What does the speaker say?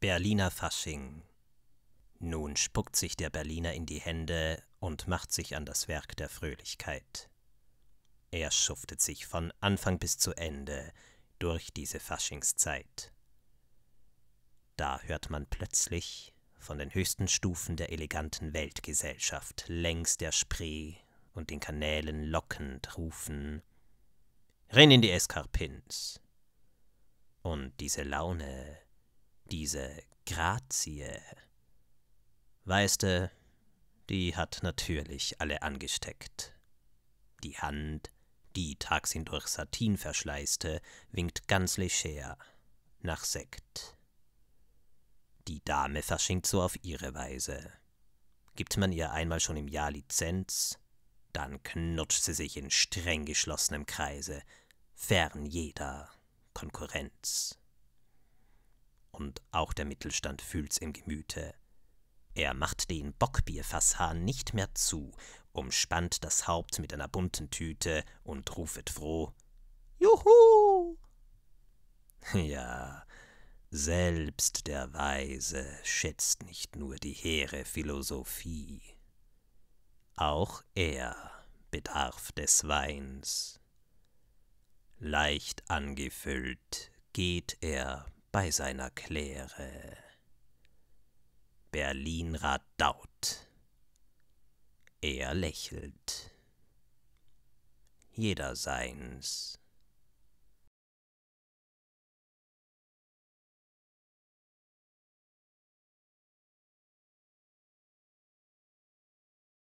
Berliner Fasching. Nun spuckt sich der Berliner in die Hände und macht sich an das Werk der Fröhlichkeit. Er schuftet sich von Anfang bis zu Ende durch diese Faschingszeit. Da hört man plötzlich von den höchsten Stufen der eleganten Weltgesellschaft längs der Spree und den Kanälen lockend rufen Renn in die Eskarpins! Und diese Laune diese Grazie. Weißte, die hat natürlich alle angesteckt. Die Hand, die tags hindurch Satin verschleißte, winkt ganz leger nach Sekt. Die Dame verschinkt so auf ihre Weise. Gibt man ihr einmal schon im Jahr Lizenz, dann knutscht sie sich in streng geschlossenem Kreise, fern jeder Konkurrenz und auch der Mittelstand fühlt's im Gemüte. Er macht den Bockbierfasshahn nicht mehr zu, umspannt das Haupt mit einer bunten Tüte und rufet froh: Juhu! Ja, selbst der Weise schätzt nicht nur die hehre Philosophie. Auch er bedarf des Weins. Leicht angefüllt geht er bei seiner Kläre. Berlin radaut. Er lächelt. Jeder seins.